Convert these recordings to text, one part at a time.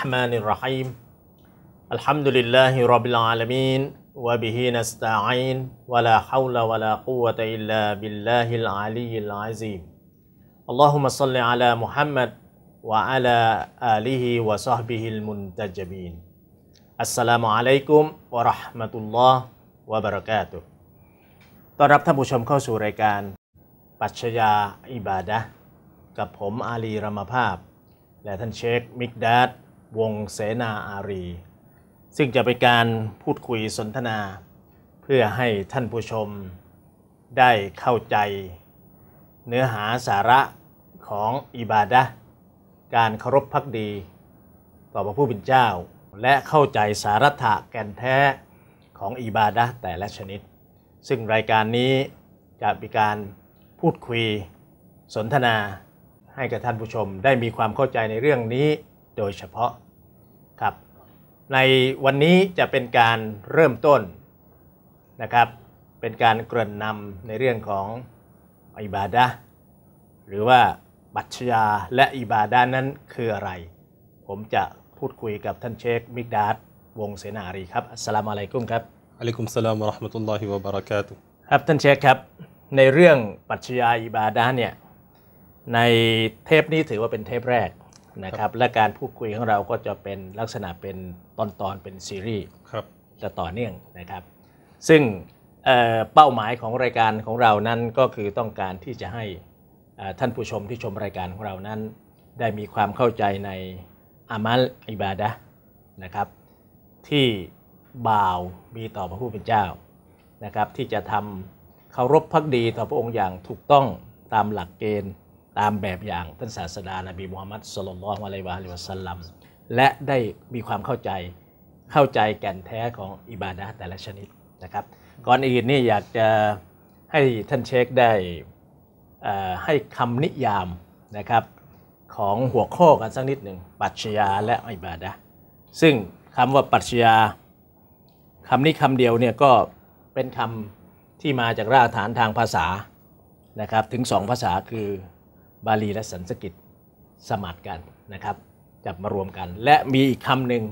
الرحمن الرحيم الحمد لله رب العالمين وبه نستعين ولا حول ولا قوة إلا بالله العلي العظيم اللهم صل على محمد وعلى آله وصحبه المنتجبين السلام عليكم ورحمة الله وبركاته ต้อนรับท่านผู้ชมเข้าสู่รายการปัชญาอิบาดะกับผมอาลีรามภาพและท่านเชคมิกดัดวงเสนาอารี ซึ่งจะเป็นการพูดคุยสนทนา เพื่อให้ท่านผู้ชมได้เข้าใจ เนื้อหาสาระของอิบาดะการเคารพพักดี ต่อพระผู้เป็นเจ้าและเข้าใจสาระถะแก่นแท้ของอิบาดะแต่ละชนิด ซึ่งรายการนี้จะมีการพูดคุยสนทนา ให้กับท่านผู้ชมได้มีความเข้าใจในเรื่องนี้โดยเฉพาะครับในวันนี้จะเป็นการเริ่มต้นนะครับเป็นการกริ่นนำในเรื่องของอิบาดะหรือว่าบัชยาและอิบาดานั้นคืออะไร ผมจะพูดคุยกับท่านเชคมิกดาดวงเสนารีครับอัสลามอะลัยกุมครับอะลัยกุมสลามวะราะห์มะตุลลอฮิวะบารากาตุครับท่านเชคครับในเรื่องปัจจัยอิบาดาเนี่ยในเทปนี้ถือว่าเป็นเทปแรกนะครับและการพูดคุยของเราก็จะเป็นลักษณะเป็นตอนๆเป็นซีรีส์จะต่อเนื่องนะครับซึ่งเเป้าหมายของรายการของเรานั้นก็คือต้องการที่จะให้ท่านผู้ชมที่ชมรายการของเรานั้นได้มีความเข้าใจในอามัลอิบาดะนะครับที่ บ่าว มีต่อพระผู้เป็นเจ้านะครับที่จะทำเคารพพักดีต่อพระองค์อย่างถูกต้องตามหลักเกณฑ์ตามแบบอย่างท่านศาสดานบีมูฮัมมัดสุลลัลขออะลัยวะลิวะสัลลัม และได้มีความเข้าใจเข้าใจแก่นแท้ของอิบาดะแต่ละชนิดนะครับ ก่อนอื่นนี่อยากจะให้ท่านเชคได้ให้คำนิยามนะครับของหัวข้อกันสักนิดหนึ่งปัจจยาและอิบาดะซึ่งคำว่าปัจจยาคำนี้คำเดียวเนี่ยก็เป็นคำที่มาจากรากฐานทางภาษานะครับ ถึงสองภาษาคือบาลี และสันสกฤตสมัดกันนะครับจับมารวมกันและมีอีกคำหนึ่ง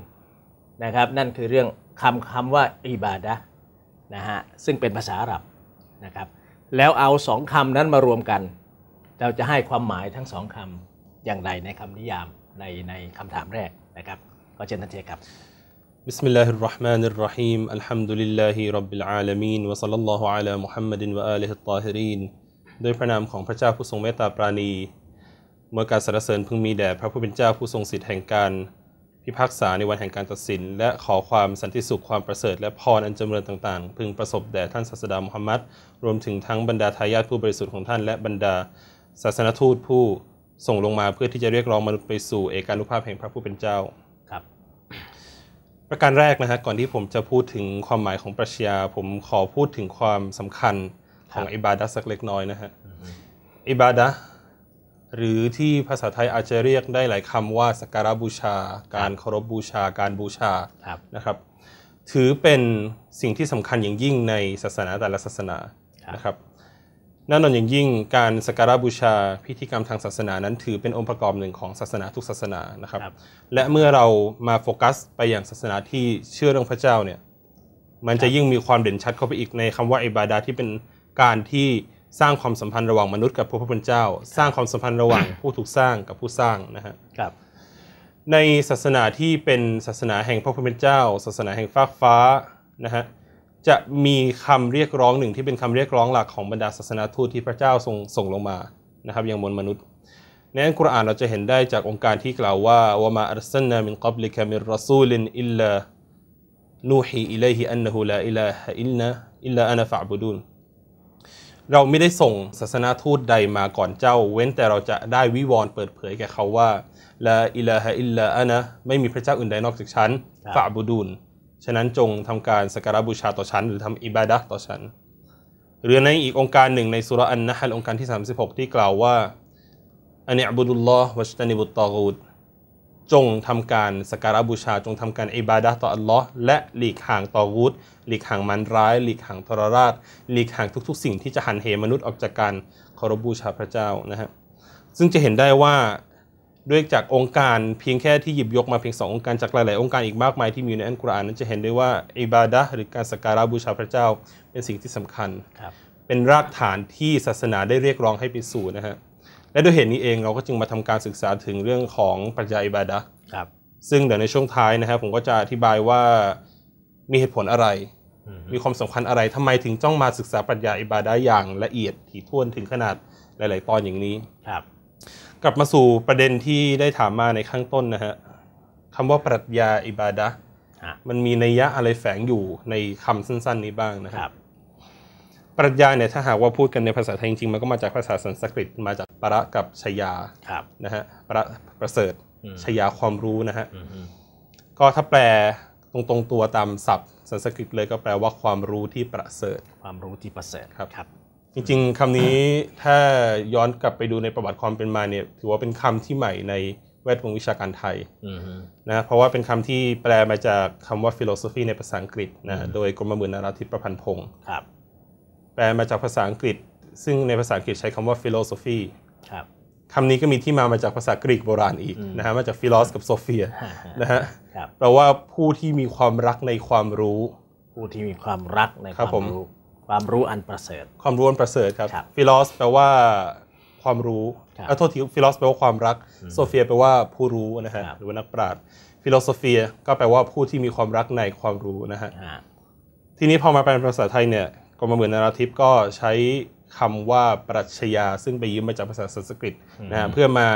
นะครับนั่นคือเรื่องคำคำว่าอิบาดะนะฮะซึ่งเป็นภาษาอาหรับนะครับ แล้วเอาสองคำนั้นมารวมกัน เราจะให้ความหมายทั้งสองคำอย่างไรในคำนิยามในในคำถามแรกนะครับขอเชิญท่านเทครับ بسم الله الرحمن الرحيم الحمد لله رب العالمين وصلى الله على محمد وآله الطاهرين ด้วยพระนามของพระเจ้าผู้ทรงเมตตาปราณี เมื่อการสรรเสริญพึงมีแด่พระผู้เป็นเจ้าผู้ทรงสิทธิ์แห่งการ พิพากษาในวันแห่งการตัดสิน และขอความสันติสุขความประเสริฐและพรอันจำเริญต่าง ๆ พึงประสบแด่ท่านศาสดามุฮัมมัด รวมถึงทั้งบรรดาทายาทผู้บริสุทธิ์ของท่านและบรรดาศาสนทูตผู้ส่งลงมาเพื่อที่จะเรียกร้องมนุษย์ไปสู่เอกานุภาพแห่งพระผู้เป็นเจ้าครับประการแรกนะฮะก่อนที่ผมจะพูดถึงความหมายของปรัชญาผมขอพูดถึงความสำคัญของอิบาดะสักเล็กน้อยนะฮะอิบาดะหรือที่ภาษาไทยอาจจะเรียกได้หลายคำว่าสักการบูชาการเคารพบูชาการบูชานะครับ ถือเป็นสิ่งที่สำคัญอย่างยิ่งในศาสนาแต่ละศาสนานะครับแน่นอนอย่างยิ่งการสักการบูชาพิธีกรรมทางศาสนานั้นถือเป็นองค์ประกอบหนึ่งของศาสนาทุกศาสนานะครับ และเมื่อเรามาโฟกัสไปอย่างศาสนาที่เชื่อเรื่องพระเจ้าเนี่ยมันจะยิ่งมีความเด่นชัดเข้าไปอีกในคำว่าอิบาดาที่เป็นการที่สร้างความสัมพันธ์ระหว่างมนุษย์กับพระพุทธเจ้า สร้างความสัมพันธ์ระหว่างผู้ถูกสร้างกับผู้สร้างนะฮะครับในศาสนาที่เป็นศาสนาแห่งพระพุทธเจ้า ศาสนาแห่งฟากฟ้านะฮะ จะมีคำเรียกร้องหนึ่งที่เป็นคำเรียกร้องหลักของบรรดาศาสนาทูตที่พระเจ้าทรงส่งลงมานะครับยังมวลมนุษย์ในอัลกุรอานเราจะเห็นได้จากองค์การที่กล่าวว่าวะมาอัลสันนามินกับลิกะมิรัซูลินอิลลา นูฮีอิเลห์ฮิอันนุฮูลาอิลาฮะอิลนะอิลลาอันะฟะบุดูนเราไม่ได้ส่งศาสนาทูตใดมาก่อนเจ้าเว้นแต่เราจะได้วิวรณ์เปิดเผยแก่เขาว่าละอิลาฮะอิลลาอะนะไม่มีพระเจ้าอื่นใดนอกจากฉันฝ่าบุดุลฉะนั้นจงทำการสักการบูชาต่อฉัน หรือทำอิบาดะต่อฉันหรือในอีกองค์การหนึ่งในสุรอันนะฮะองค์การที่ 36 ที่กล่าวว่าอันอับุดุลลอฮ์วัชตานิบุตตอกูดจงทำการสักการะบูชาจงทำการอิบาดะต่ออัลลอฮ์และหลีกห่างต่อวุฒหลีกห่างมันร้าย หลีกห่างทรราชหลีกห่างทุกๆ สิ่งที่จะหันเหมนุษย์ออกจากการเคารพบูชาพระเจ้านะฮะซึ่งจะเห็นได้ว่าด้วยจากองค์การเพียงแค่ที่หยิบยกมาเพียงสององค์การจากหลายๆองค์การอีกมากมายที่มีอยู่ในอัลกุรอานนั้นจะเห็นได้ว่าอิบาดะหรือการสักการะบูชาพระเจ้าเป็นสิ่งที่สำคัญเป็นรากฐานที่ศาสนาได้เรียกร้องให้ไปสู่นะฮะและด้วยเหตุนี้เองเราก็จึงมาทำการศึกษาถึงเรื่องของปัจจัยบาดะครับ ซึ่งเดี๋ยวในช่วงท้ายนะครับผมก็จะอธิบายว่ามีเหตุผลอะไร มีความสำคัญอะไรทำไมถึงจ้องมาศึกษาปรัชญาอิบาดะอย่างละเอียดถี่ถ้วนถึงขนาดหลาย ๆ ตอนอย่างนี้ ครับ กลับมาสู่ประเด็นที่ได้ถามมาในข้างต้นนะฮะคำว่าปรัชญาอิบาดะมันมีนัยยะอะไรแฝงอยู่ในคำสั้น ๆ นี้บ้างนะครับ ปรัชญาเนี่ยถ้าหากว่าพูดกันในภาษาไทยจริงๆมันก็มาจากภาษาสันสกฤตมาจากประกับชยานะฮะประประเสริฐ ชยาความรู้นะฮะก็ถ้าแปลตรงตรงตัวตามศัพท์สันสกฤตเลยก็แปลว่าความรู้ที่ประเสริฐ ความรู้ที่ประเสริฐครับรบจริงๆคำนี้ถ้าย้อนกลับไปดูในประวัติความเป็นมาเนี่ยถือว่าเป็นคำที่ใหม่ในแวดวงวิชาการไทยนะเพราะว่าเป็นคำที่แปลมาจากคำว่า philosophy ในภาษาอังกฤษนะโดยกรมมื่นนาราธิประพันธ์พงศ์แปลมาจากภาษาอังกฤษ ซึ่งในภาษาอังกฤษใช้คำว่า philosophy คำนี้ก็มีที่มามาจากภาษากรีกโบราณอีกนะฮะ มาจากฟิโลสกับโซเฟียนะฮะเราว่าผู้ที่มีความรักในความรู้ ผู้ที่มีความรักในความรู้ความรู้อันประเสริฐความรู้อันประเสริฐครับฟิโลสแปลว่าความรู้เอาโทษทีฟิโลสแปลว่าความรักโซเฟียแปลว่าผู้รู้นะฮะหรือว่านักปราชญ์ฟิโลโซเฟียก็แปลว่าผู้ที่มีความรักในความรู้นะฮะทีนี้พอมาเป็นภาษาไทยเนี่ยกรมเหมือนนาราทิพย์ก็ใช้คำว่าปรัชญาซึ่งไปยืมมาจากภาษาสันสกฤตนะฮะเพื่อมา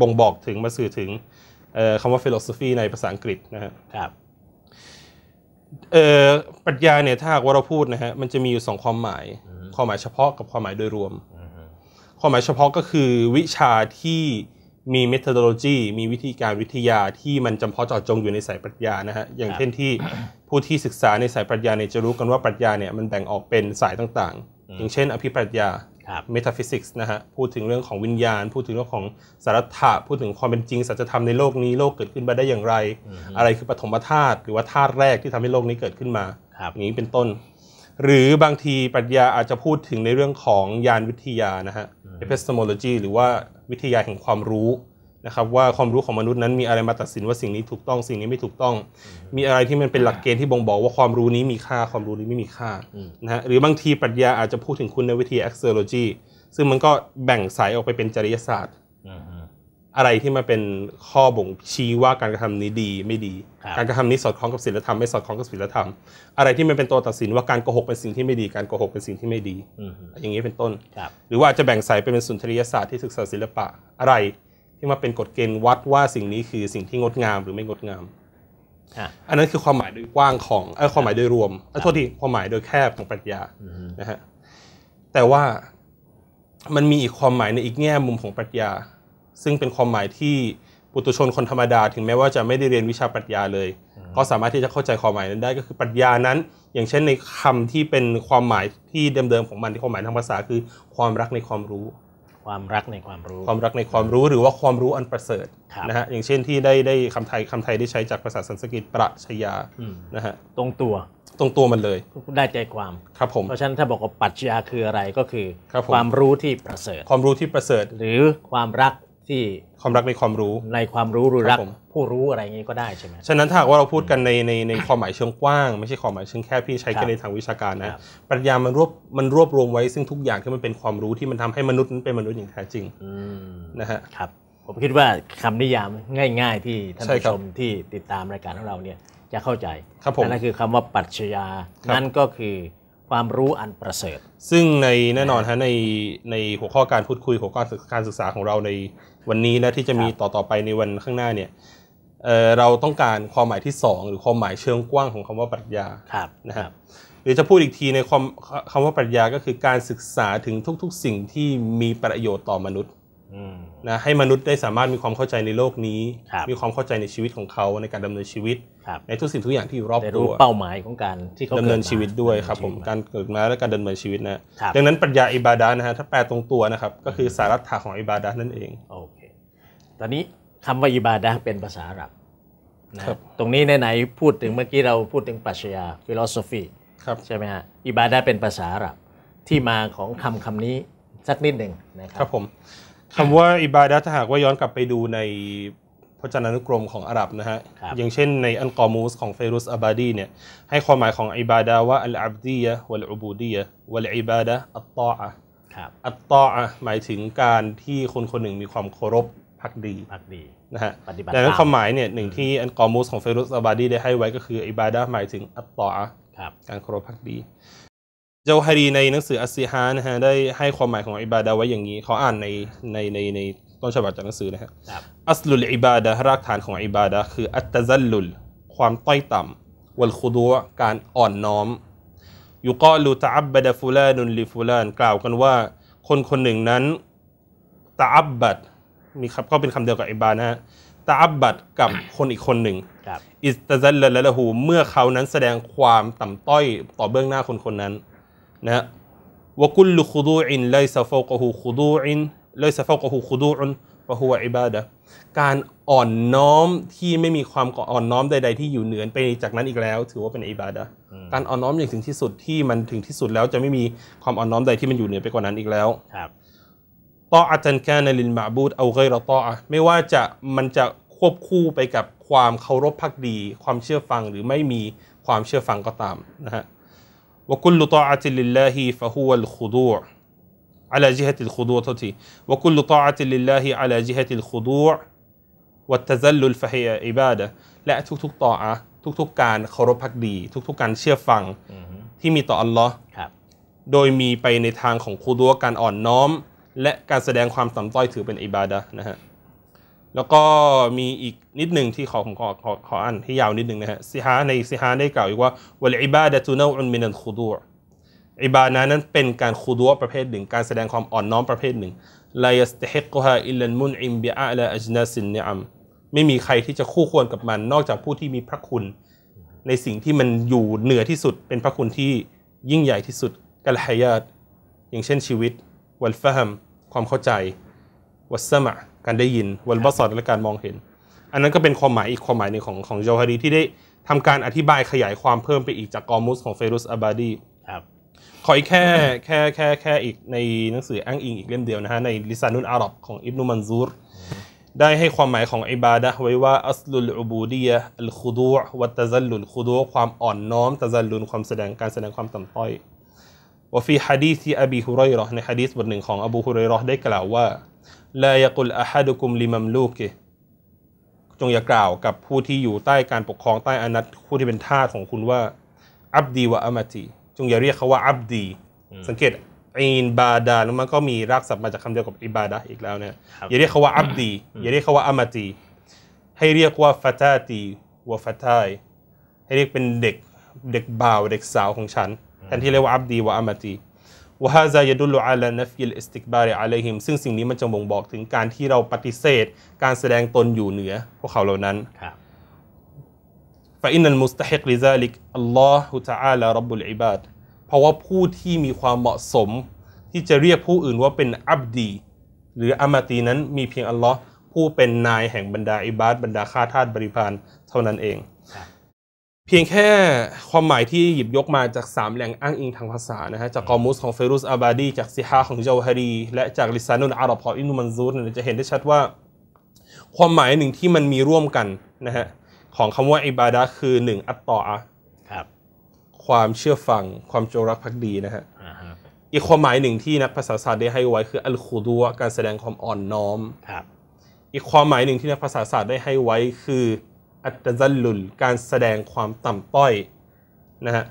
บ่งบอกถึงมาสื่อถึงคำว่าฟิโลสอฟีในภาษาอังกฤษนะครับปรัชญาเนี่ยถ้าหากว่าเราพูดนะฮะมันจะมีอยู่สองความหมาย ความหมายเฉพาะกับความหมายโดยรวมความหมายเฉพาะก็คือวิชาที่มีเมท h o โลจีมีวิธีการวิทยาที่มันจำเพาะเจาะจงอยู่ในสายปรัชญานะฮะอย่างเช่นที่ผู้ที่ศึกษาในสายปรัชญาเนี่ยจะรู้กันว่าปรัชญาเนี่ยมันแบ่งออกเป็นสายต่างๆอย่างเช่น อภิปรัชญาเมตาฟิสิกส์นะฮะ พูดถึงเรื่องของวิญญาณ พูดถึงเรื่องของสารธรถะพูดถึงความเป็นจริง สัจธรรมในโลกนี้โลกเกิดขึ้นมาได้อย่างไร อะไรคือปฐมธาตุหรือว่าธาตุแรกที่ทำให้โลกนี้เกิดขึ้นมา อย่างนี้เป็นต้น หรือบางที ปรัชญาอาจจะพูดถึงในเรื่องของยานวิทยานะฮะ epistemology หรือว่าวิทยาแห่งความรู้นะครับว่าความรู้ของมนุษย์นั้นมีอะไรมาตัดสินว่าสิ่งนี้ถูกต้องสิ่งนี้ไม่ถูกต้อง มีอะไรที่มันเป็นหลักเกณฑ์ที่บ่งบอกว่าความรู้นี้มีค่าความรู้นี้ไม่มีค่านะฮะหรือบางทีปรัชญาอาจจะพูดถึงคุณในวิธี a x i ์โลจีซึ่งมันก็แบ่งสายออกไปเป็นจริยศาสตร์อะไรที่มาเป็นข้อบ่งชี้ว่าการกระทำนี้ดีไม่ดี การกระทำนี้สอดคล้องกับศีลธรรมไม่สอดคล้องกับศีลธรรม อะไรที่มันเป็นตัวตัดสินว่าการโกหกเป็นสิ่งที่ไม่ดีการโกหกเป็นสิ่งที่ไม่ดีอย่างนี้เป็นต้นหรือว่าจะแบ่งสายไปเป็นสุนทรียศาสตร์ที่ศึกษาศิลปะอะไรที่มาเป็นกฎเกณฑ์วัดว่าสิ่งนี้คือสิ่งที่งดงามหรือไม่งดงาม อันนั้นคือความหมายโดยกว้างของเออความหมายโดยรวมเออโทษที ความหมายโดยแคบของปรัชญา นะฮะ แต่ว่ามันมีอีกความหมายในอีกแง่มุมของปรัชญา ซึ่งเป็นความหมายที่ปุตุชนคนธรรมดา ถึงแม้ว่าจะไม่ได้เรียนวิชาปรัชญาเลย ก็สามารถที่จะเข้าใจความหมายนั้นได้ก็คือปรัชญานั้น อย่างเช่นในคำที่เป็นความหมายที่เดิมๆของมันที่ความหมายทางภาษาคือความรักในความรู้ความรักในความรู้ ความรักในความรู้หรือว่าความรู้อันประเสริฐนะฮะ อย่างเช่นที่ได้ได้คำไทยคำไทยได้ใช้จากภาษาสันสกฤตประชยานะฮะ ตรงตัวตรงตัวมันเลย ได้ใจความครับผม เพราะฉะนั้นถ้าบอกว่าปัจจัยคืออะไรก็คือ ความรู้ที่ประเสริฐ ความรู้ที่ประเสริฐ หรือความรักที่ความรักในความรู้ในความรู้รู้รักผู้รู้อะไรอย่างนี้ก็ได้ใช่ไหมฉะนั้นถ้าว่าเราพูดกันในในในความหมายเชิงกว้าง ไม่ใช่ความหมายเชิงแค่พี่ใช้กันในทางวิชาการนะปรัชญามันรวบมันรวบรวมไว้ ซึ่งทุกอย่างที่มันเป็นความรู้ที่มันทำให้มนุษย์นั้นเป็นมนุษย์อย่างแท้จริงนะฮะครับผมคิดว่าคำนิยามง่าย ๆที่ท่านผู้ชมที่ติดตามรายการของเราเนี่ยจะเข้าใจครับผมนั่นคือคำว่าปรัชญานั่นก็คือ ความรู้อันประเสริฐ ซึ่งในแน่นอนฮะในในหัวข้อการพูดคุยหัวข้อการศึกษาของเราในวันนี้และที่จะมีต่อต่อไปในวันข้างหน้าเนี่ยเเราต้องการความหมายที่ 2 หรือความหมายเชิงกว้างของคำว่าปรัชญานะครับหรือจะพูดอีกทีในคมคำว่าปรัชญาก็คือการศึกษาถึงทุกๆสิ่งที่มีประโยชน์ต่อมนุษย์นะให้มนุษย์ได้สามารถมีความเข้าใจในโลกนี้ มีความเข้าใจในชีวิตของเขาในการดำเนินชีวิตในทุกสิ่งทุกอย่างที่อยู่รอบตัวเป้าหมายของการที่เขาดำเนินชีวิตด้วยครับ ผมการเกิดมาและการดำเนินชีวิตนะดังนั้นปรัชญาอิบาดะนะฮะถ้าแปลตรงตัวนะครับก็คือสารัตถะของอิบาดะนั่นเองโอเคตอนนี้คำว่าอิบาดะเป็นภาษาอาหรับนะตรงนี้ไหนๆพูดถึงเมื่อกี้เราพูดถึงปรัชญาฟิโลโซฟีใช่ไหมฮะอิบาดะเป็นภาษาอาหรับที่มาของคำคำนี้สักนิดหนึ่งนะครับครับผมคำว่า อิบาดะถ้าหากว่าย้อนกลับไปดูในพจนานุกรมของอาหรับนะฮะอย่างเช่นในอันกอมูสของเฟรุสอาบาดีเนี่ยให้ความหมายของอิบาดะว่าอัลอับดียะวัลอุบูดียะวัลอิบาดะอัตตออะอัตตออะหมายถึงการที่คนคนหนึ่งมีความเคารพพักดีพักดีนะฮะดังนั้นความหมายเนี่ยหนึ่งที่อันกอมูสของเฟรุสอาบาดีได้ให้ไว้ก็คืออิบาดะหมายถึงอัตตออะการเคารพพักดีเจ้าฮารีในหนังสืออัสซีฮานะฮะได้ให้ความหมายของอิบาดาไว้อย่างนี้เขาอ่านในในในในต้นฉบับจากหนังสือนะฮะอัสลุลอิบาดะรากฐานของอิบาดะคืออัตตะซัลลุล ความต้อยต่ำวัลคุดัวการอ่อนน้อมยุกอลูตะอับบดะฟูลานุนลิฟูลานกล่าวกันว่าคนคนหนึ่งนั้นตะอับบัดมีครับก็เป็นคำเดียวกับอิบานะฮะตะอับบัดกับคนอีกคนหนึ่งอิสตะซัลละละหูเมื่อเขานั้นแสดงความต่ำต้อยต่อเบื้องหน้าคนคนนั้นนะว ك ุล ض ข ع ดูอินไลซาฟก ل ي ูข و ดูอินไลซาฟก ا د ูขดูอินฟะฮูอิบดะการอ่อนน้อมที่ไม่มีความอ่อนน้อมใดๆที่อยู่เหนือไปจากนั้นอีกแล้ว ถือว่าเป็นอิบาดะการอ่อนน้อมอย่างถึงที่สุดที่มันถึงที่สุดแล้วจะไม่มีความอ่อนน้อมใดที่มันอยู่เหนือไปกว่านั้นอีกแล้วครับตออาจร์แค่นลินมาบูดเอาเกยรต่อไม่ว่าจะ มันจะควบคู่ไปกับความเคารพพักดี ความเชื่อฟัง หรือไม่มีความเชื่อฟังก็ตามนะฮะ وكل طاعة لله فهو الخضوع على جهة الخضوع وكل طاعة لله على جهة الخضوع والتذلل فهي عبادة และทุกๆต่ออะทุกๆการเคารพพักดี ทุกๆการเชื่อฟังที่มีต่ออัลลอฮ์โดยมีไปในทางของคูดัวการอ่อนน้อม และการแสดงความสำต้อยถือเป็นอิบาดะนะฮะแล้วก็มีอีกนิดหนึ่งที่ขอขอขอขออ่านให้ยาวนิดหนึ่งนะฮะซิฮาในซิฮาได้กล่าวอีกว่าวลอิบาดะตูนอุนมินันคูดูอิบานะนั้นเป็นการคูดูประเภทหนึ่งการแสดงความอ่อนน้อมประเภทหนึ่งลายสสติฮิกุฮาอิลลันมุนอิมบิอาลาอัจนาสินเนอัมไม่มีใครที่จะคู่ควรกับมันนอกจากผู้ที่มีพระคุณ ในสิ่งที่มันอยู่เหนือที่สุด เป็นพระคุณที่ยิ่งใหญ่ที่สุดกัลฮายาต อย่างเช่นชีวิตวัลฟะฮัมความเข้าใจวัสมะการได้ยินวัลบัสอดและการมองเห็น อันนั้นก็เป็นความหมายอีกความหมายหนึ่งของของโยฮารี ที่ได้ทำการอธิบายขยายความเพิ่มไปอีกจากกอมุสของเฟรุสอับาดีครับขออีกแค่แค่แค่แค่อีกในหนังสืออ้างอิงอีกเล่มเดียวนะฮะในลิซานุนอาหรับของอิบนุมันซูรได้ให้ความหมายของอิบาดะไว้ว่าอัสลุลอูบูดียะอัลคุดูวัตซัลลุลคุดูความอ่อนน้อมตะซัลลุลความแสดงการแสดงความต่ำต้อย وفي حديث أبي ร ر ي ห์ใน حديث บทหนึ่งของอบูฮุเรห์ได้กล่าวว่าลายกุลอาฮัดุกุมลิมัมลูกจงอย่ากล่าวกับผู้ที่อยู่ใต้การปกครองใต้อานัตผู้ที่เป็นทาสของคุณว่าอับดีวะอามาตีจงอย่าเรียกเขาว่าอับดีสังเกตอินบาดาแล้วมันก็มีรากศัพท์มาจากคำเดียวกับอิบาดะอีกแล้วนะอย่าเรียกเขาว่าอับดีอย่าเรียกเขาว่าอามาตีให้เรียกว่าฟาตาตีวะฟาตายให้เรียกเป็นเด็กเด็กบ่าวเด็กสาวของฉันแทนที่เรียกว่าอับดีวะอามาตีวะฮาซายดุลอาลานฟิลอิสติกบาริอาลัยฮิมซึ่งสิ่งนี้มันจะบ่งบอกถึงการที่เราปฏิเสธการแสดงตนอยู่เหนือพวกเขาเหล่านั้นฟาอินนันมุสตะฮิกลิซาลิกอัลลอฮุตะอาลารับบุลอิบาดเพราะว่าผู้ที่มีความเหมาะสม ที่จะเรียกผู้อื่นว่าเป็นอับดี หรืออามาตีนั้นมีเพียงอัลลอฮ์ผู้เป็นนายแห่งบรรดาอิบาดบรรดาข้าทาสบริพารเท่านั้นเองเพียงแค่ความหมายที่หยิบยกมาจาก 3 แหล่งอ้างอิงทางภาษานะฮะ จากกอมุสของเฟรุสอาบาดี จากซิฮาของเจวฮารี และจากลิซานุนอารับพออินุมันซูรจะเห็นได้ชัดว่า ความหมายหนึ่งที่มันมีร่วมกันนะฮะ ของคำว่าอิบาดาคือหนึ่งอัตตออะครับ ความเชื่อฟัง ความจงรักภักดีนะฮะอีกความหมายหนึ่งที่นักภาษาศาสตร์ได้ให้ไว้คืออัลคูดัวการแสดงความอ่อนน้อมครับ อีกความหมายหนึ่งที่นักภาษาศาสตร์ได้ให้ไว้คืออัตจัลลุลการแสดงความต่ำต้อยนะฮะ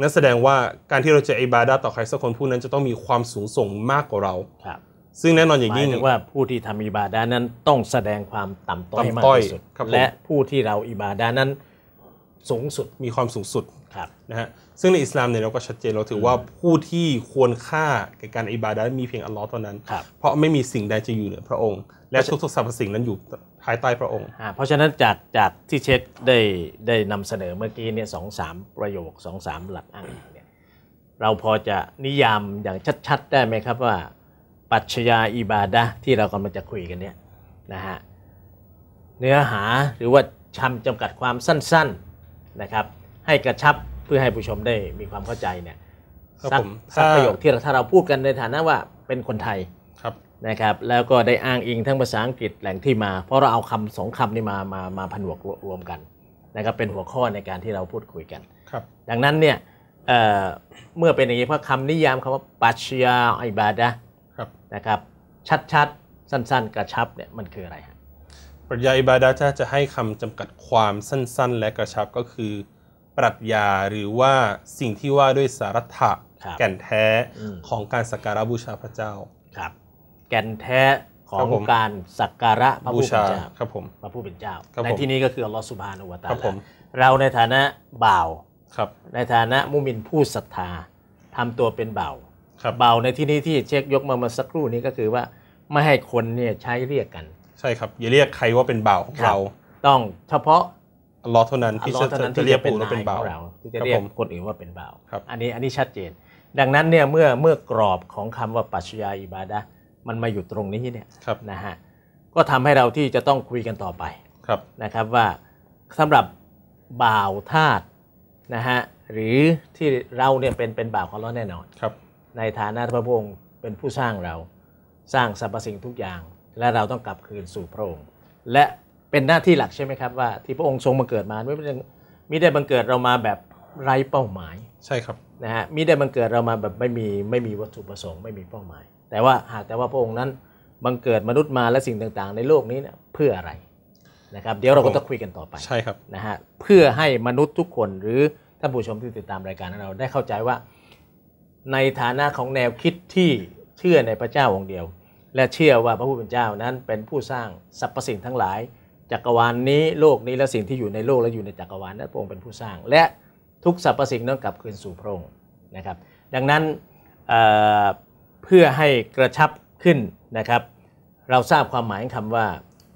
นั่นแสดงว่าการที่เราจะอิบาดาต่อใครสักคนผู้นั้นจะต้องมีความสูงส่งมากกว่าเราครับซึ่งแน่นอนอย่างยิ่งว่าผู้ที่ทำอิบาดานั้นต้องแสดงความต่ำต้อยมากที่สุด และผู้ที่เราอิบาดานั้นสูงสุดมีความสูงสุดนะฮะ ซึ่งในอิสลามเนี่ยเราก็ชัดเจนเราถือว่าผู้ที่ควรค่าแก่การอิบาดามีเพียงอัลลอฮ์เท่านั้น เพราะไม่มีสิ่งใดจะอยู่เหนือพระองค์และทุกๆสรรพสิ่งนั้นอยู่ภายใต้พระองค์ เพราะฉะนั้นจากจากที่เช็คได้ได้นำเสนอเมื่อกี้เนี่ยสองสามประโยคสองสามหลักอ้างเนี่ยเราพอจะนิยามอย่างชัดๆได้ไหมครับว่า ปัจฉญาอิบาดะที่เรากำลังจะคุยกันเนี่ยนะฮะเนื้อหาหรือว่าชำจำกัดความสั้นๆนะครับให้กระชับเพื่อให้ผู้ชมได้มีความเข้าใจเนี่ยสักประโยคที่ถ้าเราพูดกันในฐานะว่าเป็นคนไทยนะครับแล้วก็ได้อ้างอิงทั้งภาษาอังกฤษแหล่งที่มาเพราะเราเอาคำสองคำนี้มามามาผนวกรวมกันนะครับเป็นหัวข้อในการที่เราพูดคุยกันครับ ดังนั้นเนี่ยเเมื่อเป็นอย่างนี้เพราะคำนิยามคำว่าปัชญาอิบาดะนะครับ ชัดๆ สั้นๆ กระชับเนี่ยมันคืออะไรฮะปรัชญาอิบาดะถ้าจะให้คำจำกัดความสั้นๆ และกระชับก็คือ ปรัชญาหรือว่าสิ่งที่ว่าด้วยสาระแก่นแท้ของการสักการะบูชาพระเจ้าครับแก่นแท้ของการสักการะพระผู้เป็นเจ้าครับผมพระผู้เป็นเจ้า ในที่นี้ก็คืออัลลอฮฺสุบฮานอวตารเราในฐานะบ่าวครับในฐานะมุมินผู้ศรัทธาทำตัวเป็นเบาเบาในที่นี้ที่เช็คยกมาเมื่อสักครู่นี้ก็คือว่า ไม่ให้คนเนี่ยใช้เรียกกัน ใช่ครับ อย่าเรียกใครว่าเป็นเบาเราต้องเฉพาะอัลลอฮ์เท่านั้นที่จะเรียกเป็นเป็นเบาที่จะเรียกคนอื่นว่าเป็นเบาอันนี้อันนี้ชัดเจน ดังนั้นเนี่ยเมื่อเมื่อกรอบของคำว่าปัชญาอิบาดะมันมาอยู่ตรงนี้เนี่ยนะฮะก็ทำให้เราที่จะต้องคุยกันต่อไปครับนะครับว่าสำหรับบ่าวธาตุนะฮะหรือที่เราเนี่ยเป็นเป็นบ่าวของเราแน่นอนครับในฐานะพระพุงค์เป็นผู้สร้างเราสร้างสรรพสิ่งทุกอย่าง และเราต้องกลับคืนสู่พระองค์ และเป็นหน้าที่หลักใช่ไหมครับว่าที่พระองค์ทรงมาเกิดมาไม่ได้ไม่ได้บังเกิดเรามาแบบไร้เป้าหมายใช่ครับนะฮะมิได้บังเกิดเรามาแบบไม่มีไม่มีวัตถุประสงค์ไม่มีเป้าหมาย แต่ว่าหากแต่ว่าพระองค์นั้นบังเกิดมนุษย์มาและสิ่งต่างๆ ในโลกนี้เนี่ยเพื่ออะไรนะครับเดี๋ยวเราก็จะคุยกันต่อไปใช่ครับนะฮะเพื่อให้มนุษย์ทุกคนหรือท่านผู้ชมที่ติดตามรายการของเราได้เข้าใจว่าในฐานะของแนวคิดที่เชื่อในพระเจ้าองค์เดียว และเชื่อว่าพระผู้เป็นเจ้านั้นเป็นผู้สร้างสรรพสิ่งทั้งหลายจักรวาลนนี้โลกนี้และสิ่งที่อยู่ในโลกและอยู่ในจักรวาลนั้นพระองค์เป็นผู้สร้าง และทุกสรรพสิ่งนั้นกลับคืนสู่พระองค์นะครับดังนั้นเเพื่อให้กระชับขึ้นนะครับเราทราบความหมายคำว่า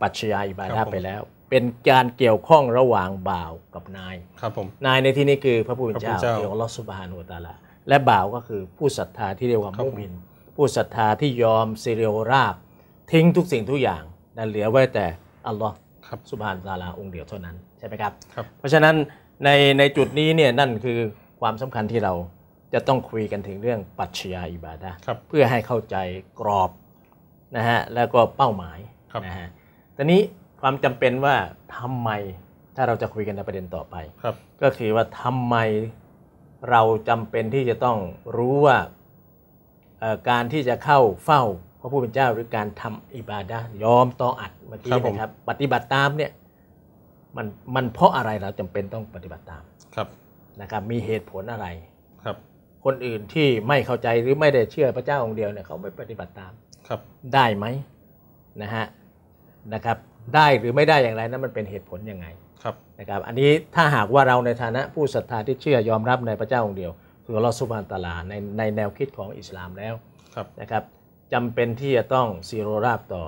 ปัจจัยอิบาดาไปแล้ว เป็นการเกี่ยวข้องระหว่างบ่าวกับนายครับผมนายในที่นี้คือพระผู้เป็นเจ้าี่ของลอสุบฮานุตาลาและบ่าวก็คือผู้ศรัทธาที่เรียกว่ามุมิน ผู้ศรัทธาที่ยอมเีเรียราบ ทิ้งทุกสิ่งทุกอย่างนั่นเหลือไว้แต่อัลลอฮ์สุบฮานตาลาองค์เดียวเท่านั้นใช่ไหมครับ เพราะฉะนั้นในในจุดนี้เนี่ยนั่นคือความสำคัญที่เราจะต้องคุยกันถึงเรื่องปัจชัยอิบาดะเพื่อให้เข้าใจกรอบนะฮะแล้วก็เป้าหมายนะฮะตอนนี้ความจำเป็นว่าทำไมถ้าเราจะคุยกันในประเด็นต่อไปก็คือว่าทำไมเราจำเป็นที่จะต้องรู้ว่าการที่จะเข้าเฝ้าพระผู้เป็นเจ้าหรือการทำอิบาดะยอมต่ออัดเมื่อกี้นะครับปฏิบัติตามเนี่ยมันมันเพราะอะไรเราจำเป็นต้องปฏิบัติตามครับนะครับมีเหตุผลอะไรคนอื่นที่ไม่เข้าใจหรือไม่ได้เชื่อพระเจ้าองค์เดียวเนี่ยเขาไม่ปฏิบัติตามครับได้ไหมนะฮะนะครับได้หรือไม่ได้อย่างไรนั้นมันเป็นเหตุผลยังไงครับนะครับ อันนี้ถ้าหากว่าเราในฐานะผู้ศรัทธาที่เชื่อยอมรับในพระเจ้าองค์เดียว คือเราสุภานตลาในในแนวคิดของอิสลามแล้วนะครับจำเป็นที่จะต้องซีโรราบต่อ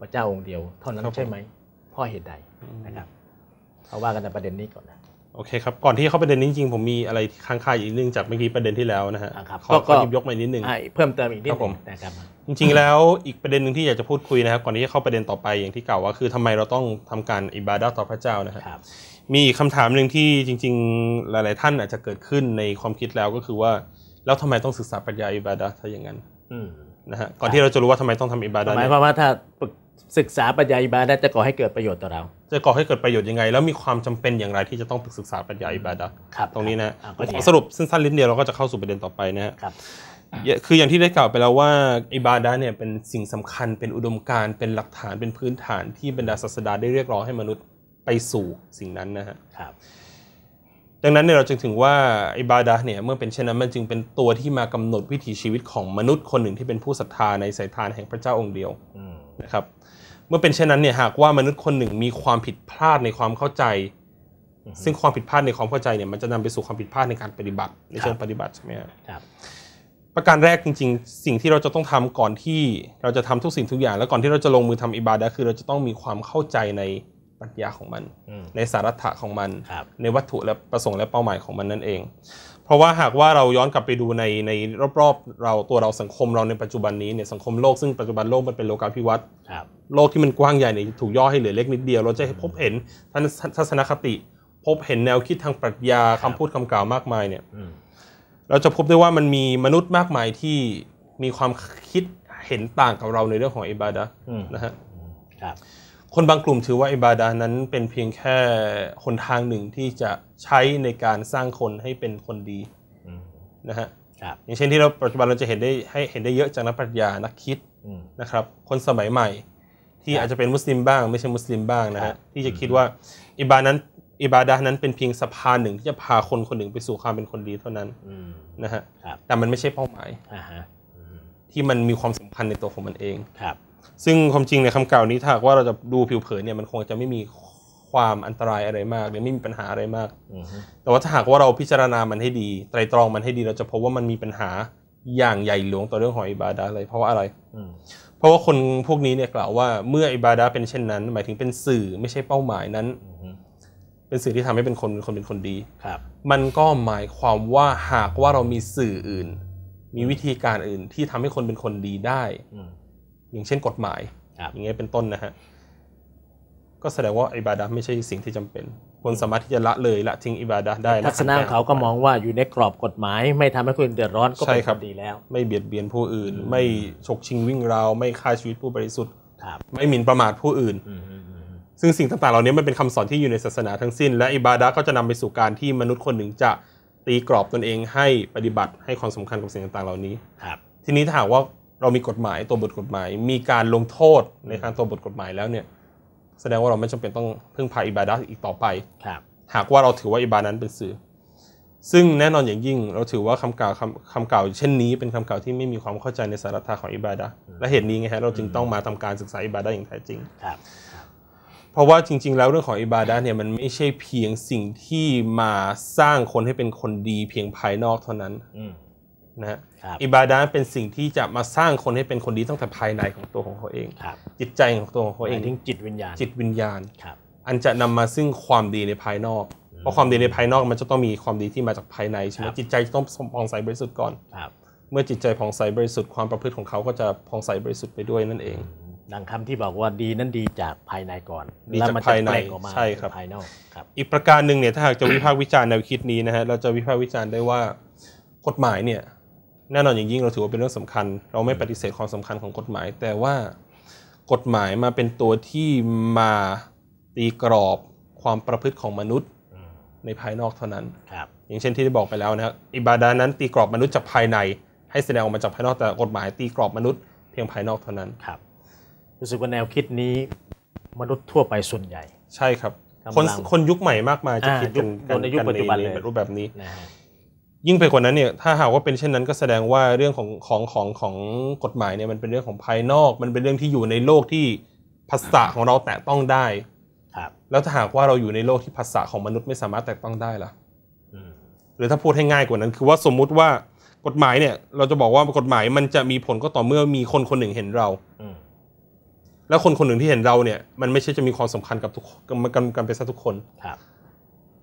พระเจ้าองค์เดียวเท่านั้นใช่ไหมพ่อเหตุใดนะครับเอาว่ากันในประเด็นนี้ก่อนนะโอเคครับ ก่อนที่เข้าประเด็นนี้จริงผมมีอะไรค้างคาอีกนึงจากเมื่อกี้ประเด็นที่แล้วนะฮะขอก็หยิบยกมานิดนึงเพิ่มเติมอีกนิดนึงนะครับจริงๆ แล้วอีกประเด็นหนึ่งที่อยากจะพูดคุยนะครับ ก่อนที่จะเข้าประเด็นต่อไปอย่างที่กล่าวว่าคือทำไมเราต้องทำการอิบาดาต่อพระเจ้านะครับมีคำถามหนึ่งที่จริง ๆ หลาย ๆท่านอาจจะเกิดขึ้นในความคิดแล้วก็คือว่าแล้วทำไมต้องศึกษาปัญญาอิบาดาถ้าอย่างนั้นนะฮะก่อนที่เราจะรู้ว่าทำไมต้องทำอิบาดาหมายความว่าถ้าศึกษา ปัญญาอิบาดะจะก่อให้เกิดประโยชน์ต่อเรา จะก่อให้เกิดประโยชน์ยังไง แล้วมีความจำเป็นอย่างไรที่จะต้องศึกษาปัญญาอิบาดะครับ ตรงนี้นะสรุปสั้นๆลิดนเดียวเราก็จะเข้าสู่ประเด็นต่อไปนะครับ คืออย่างที่ได้กล่าวไปแล้วว่าอิบาดะเนี่ยเป็นสิ่งสำคัญเป็นอุดมการเป็นหลักฐานเป็นพื้นฐานที่บรรดาศาสดาได้เรียกร้องให้มนุษย์ไปสู่สิ่งนั้นนะฮะครับ ดังนั้นเนี่ยเราจึงถึงว่าอิบาดะเนี่ยเมื่อเป็นเช่นนั้นมันจึงเป็นตัวที่มากำหนดวิถีชีวิตของมนุษย์คนหนึ่งที่เป็นผู้ศรัทธาในสายทานแห่งพระเจ้าองค์เดียวนะครับเมื่อเป็นเช่นนั้นเนี่ยหากว่ามนุษย์คนหนึ่งมีความผิดพลาดในความเข้าใจ ซึ่งความผิดพลาดในความเข้าใจเนี่ยมันจะนำไปสู่ความผิดพลาดในการปฏิบัติในเชิงปฏิบัติใช่ไหมครับประการแรกจริงๆ สิ่งที่เราจะต้องทำก่อนที่เราจะทำทุกสิ่งทุกอย่าง และก่อนที่เราจะลงมือทำอิบาดะคือเราจะต้องมีความเข้าใจในปรัชญาของมัน ในสาระของมัน ในวัตถุและประสงค์และเป้าหมายของมันนั่นเองเพราะว่าหากว่าเราย้อนกลับไปดูในในรอบๆ เราตัวเราสังคมเราในปัจจุบันนี้เนี่ยสังคมโลกซึ่งปัจจุบันโลกมันเป็นโลกาภิวัตน์โลกที่มันกว้างใหญ่เนี่ยถูกย่อให้เหลือเล็กนิดเดียว เราจะพบเห็นทัศนคติ พบเห็นแนวคิดทางปรัชญาคำพูดคำกล่าวมากมาย เนี่ยเราจะพบได้ว่ามันมีมนุษย์มากมายที่มีความคิดเห็นต่างกับเราในเรื่องของอิบาดะนะฮะคนบางกลุ่มถือว่าอิบาดานั้นเป็นเพียงแค่คนทางหนึ่งที่จะใช้ในการสร้างคนให้เป็นคนดีนะฮะอย่างเช่นที่เราปัจจุบันเราจะเห็นได้ให้เห็นได้เยอะจากนักปรัชญานักคิดนะครับ คนสมัยใหม่ ที่อาจจะเป็นมุสลิมบ้าง ไม่ใช่มุสลิมบ้างนะฮะที่จะคิดว่าอิบานั้น อิบาดานั้นเป็นเพียงสะพานหนึ่ง ที่จะพาคนคนหนึ่งไปสู่ความเป็นคนดีเท่านั้นนะฮะแต่มันไม่ใช่เป้าหมายที่มันมีความสำคัญในตัวของมันเองซึ่งความจริงในคำกล่าวนี้ถ้าว่าเราจะดูผิวเผินเนี่ยมันคงจะไม่มีความอันตรายอะไรมากหรือไม่มีปัญหาอะไรมากแต่ว่าถ้าหากว่าเราพิจารณามันให้ดีไตรตรองมันให้ดีเราจะพบว่ามันมีปัญหาอย่างใหญ่หลวงต่อเรื่องของอิบาดาอะไรเพราะว่าอะไรเพราะว่าคนพวกนี้เนี่ยกล่าวว่าเมื่ออิบาดาเป็นเช่นนั้น หมายถึงเป็นสื่อไม่ใช่เป้าหมายนั้นเป็นสื่อที่ทำให้เป็นคนคนเป็นคนดีครับ มันก็หมายความว่าหากว่าเรามีสื่ออื่น มีวิธีการอื่นที่ทำให้คนเป็นคนดีได้อย่างเช่นกฎหมายอย่างเงี้ยเป็นต้นนะฮะก็แสดงว่าอิบาดะไม่ใช่สิ่งที่จำเป็น คนสามารถที่จะละเลยละทิ้งอิบาดะได้ทัศนะเขาก็มองว่าอยู่ในกรอบกฎหมาย ไม่ทำให้คนเดือดร้อนก็เป็นความดีแล้ว ไม่เบียดเบียนผู้อื่น ไม่ฉกชิงวิ่งราวไม่ฆ่าชีวิตผู้บริสุทธิ์ไม่หมิ่นประมาทผู้อื่นซึ่งสิ่งต่างๆ เหล่านี้มันเป็นคำสอนที่อยู่ในศาสนาทั้งสิ้น และอิบาดะก็จะนำไปสู่การที่มนุษย์คนหนึ่งจะตีกรอบตนเองให้ปฏิบัติให้ความสำคัญกับสิ่งต่างๆ เหล่านี้ทีนี้ถ้าหากว่าเรามีกฎหมายตัวบทกฎหมาย มีการลงโทษในทางตัวบทกฎหมายแล้วเนี่ยแสดงว่าเราไม่จำเป็นต้องพึ่งพาอิบาดะอีกต่อไปครับ หากว่าเราถือว่าอิบานั้นเป็นสื่อซึ่งแน่นอนอย่างยิ่งเราถือว่าคำกล่าวคำคำกล่าวเช่นนี้เป็นคำกล่าวที่ไม่มีความเข้าใจในสาระของอิบาดะและเหตุนี้ไงฮะเราจึงต้องมาทำการศึกษาอิบาดะอย่างแท้จริงครับ เพราะว่าจริง ๆ แล้วเรื่องของอิบาดะเนี่ยมันไม่ใช่เพียงสิ่งที่มาสร้างคนให้เป็นคนดีเพียงภายนอกเท่านั้นนะฮะ อิบาดาเป็นสิ่งที่จะมาสร้างคนให้เป็นคนดีตั้งแต่ภายในของตัวของเขาเอง จิตใจของตัวของเขาเองทิ้งจิตวิญญาณ จิตวิญญาณ อันจะนำมาซึ่งความดีในภายนอก เพราะความดีในภายนอกมันจะต้องมีความดีที่มาจากภายในใช่ไหมจิตใจต้องผ่องใสบริสุทธิ์ก่อน เมื่อจิตใจผ่องใสบริสุทธิ์ ความประพฤติของเขาก็จะผ่องใสบริสุทธิ์ไปด้วยนั่นเอง ดังคำที่บอกว่าดีนั้นดีจากภายในก่อน ดีจากภายในใช่ครับภายนอกครับ อีกประการหนึ่งเนี่ยถ้าหากจะวิพากษ์วิจารณ์แนวคิดนี้นะฮะ เราจะวิพากษ์วิจารณ์ได้ว่ากฎหมายเนี่ยแน่นอนอย่างยิ่งเราถือว่าเป็นเรื่องสำคัญ เราไม่ปฏิเสธความสำคัญของกฎหมาย แต่ว่ากฎหมายมาเป็นตัวที่มาตีกรอบความประพฤติของมนุษย์ในภายนอกเท่านั้นอย่างเช่นที่ได้บอกไปแล้วนะครับอิบาดานั้นตีกรอบมนุษย์จากภายใน ให้แสดงออกมาจากภายนอกแต่กฎหมายตีกรอบมนุษย์เพียงภายนอกเท่านั้นครับรู้สึกว่าแนวคิดนี้ มนุษย์ทั่วไปส่วนใหญ่ ใช่ครับ คนคนยุคใหม่มากมายจะคิดกันในยุคปัจจุบันลยรูปแบบนี้ยิ่งไปกว่านั้นเนี่ยถ้าหากว่าเป็นเช่นนั้นก็แสดงว่าเรื่องของของของของกฎหมายเนี่ยมันเป็นเรื่องของภายนอก มันเป็นเรื่องที่อยู่ในโลกที่ภาษาของเราแตะต้องได้ ครับ แล้วถ้าหากว่าเราอยู่ในโลกที่ภาษาของมนุษย์ไม่สามารถแตะต้องได้ล่ะหรือถ้าพูดให้ง่ายกว่านั้น คือว่าสมมุติว่ากฎหมายเนี่ย เราจะบอกว่ากฎหมายมันจะมีผลก็ต่อเมื่อมีคนคนหนึ่งเห็นเราแล้วคนคนหนึ่งที่เห็นเราเนี่ยมันไม่ใช่จะมีความสำคัญกับทุกกันกันไปซะทุกคนครับ